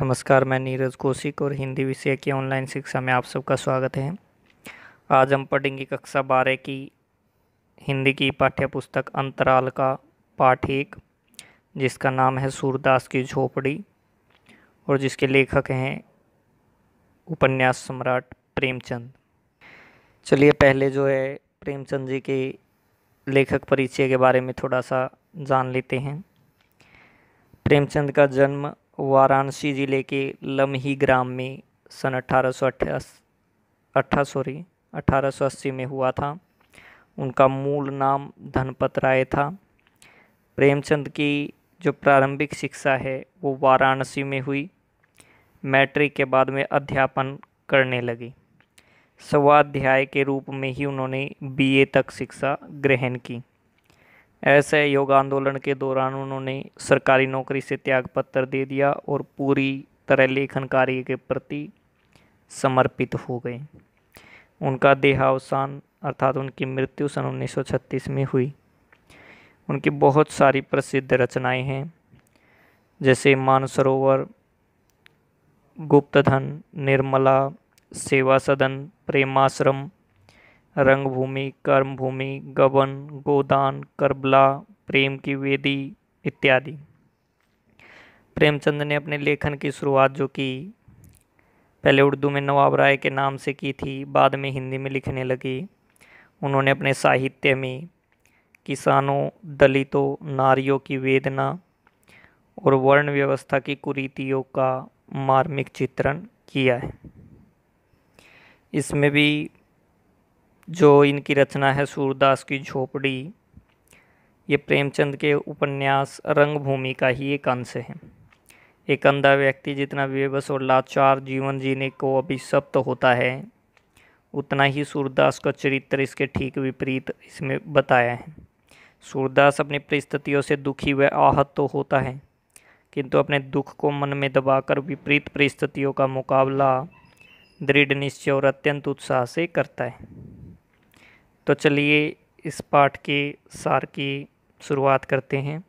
नमस्कार मैं नीरज कौशिक और हिंदी विषय की ऑनलाइन शिक्षा में आप सबका स्वागत है आज हम पढ़ेंगे कक्षा बारह की हिंदी की पाठ्य पुस्तक अंतराल का पाठ एक जिसका नाम है सूरदास की झोपड़ी और जिसके लेखक हैं उपन्यास सम्राट प्रेमचंद चलिए पहले जो है प्रेमचंद जी के लेखक परिचय के बारे में थोड़ा सा जान लेते हैं प्रेमचंद का जन्म वाराणसी ज़िले के लमही ग्राम में सन अठारह सौ अट्ठा सॉरी अठारह सौ अस्सी में हुआ था उनका मूल नाम धनपत राय था प्रेमचंद की जो प्रारंभिक शिक्षा है वो वाराणसी में हुई मैट्रिक के बाद में अध्यापन करने लगे स्वाध्याय के रूप में ही उन्होंने बीए तक शिक्षा ग्रहण की ऐसे योग आंदोलन के दौरान उन्होंने सरकारी नौकरी से त्यागपत्र दे दिया और पूरी तरह लेखन कार्य के प्रति समर्पित हो गए उनका देहावसान अर्थात उनकी मृत्यु सन 1936 में हुई उनकी बहुत सारी प्रसिद्ध रचनाएं हैं जैसे मानसरोवर गुप्तधन निर्मला सेवा सदन प्रेमाश्रम रंगभूमि कर्मभूमि गबन गोदान करबला प्रेम की वेदी इत्यादि प्रेमचंद ने अपने लेखन की शुरुआत जो की पहले उर्दू में नवाब राय के नाम से की थी बाद में हिंदी में लिखने लगी उन्होंने अपने साहित्य में किसानों दलितों नारियों की वेदना और वर्ण व्यवस्था की कुरीतियों का मार्मिक चित्रण किया है इसमें भी जो इनकी रचना है सूरदास की झोपड़ी ये प्रेमचंद के उपन्यास रंगभूमि का ही एक अंश है एक अंधा व्यक्ति जितना विवस और लाचार जीवन जीने को अभिशप्त होता है उतना ही सूरदास का चरित्र इसके ठीक विपरीत इसमें बताया है सूरदास अपनी परिस्थितियों से दुखी व आहत तो होता है किंतु अपने दुख को मन में दबाकर विपरीत परिस्थितियों का मुकाबला दृढ़ निश्चय और अत्यंत उत्साह से करता है तो चलिए इस पाठ के सार की शुरुआत करते हैं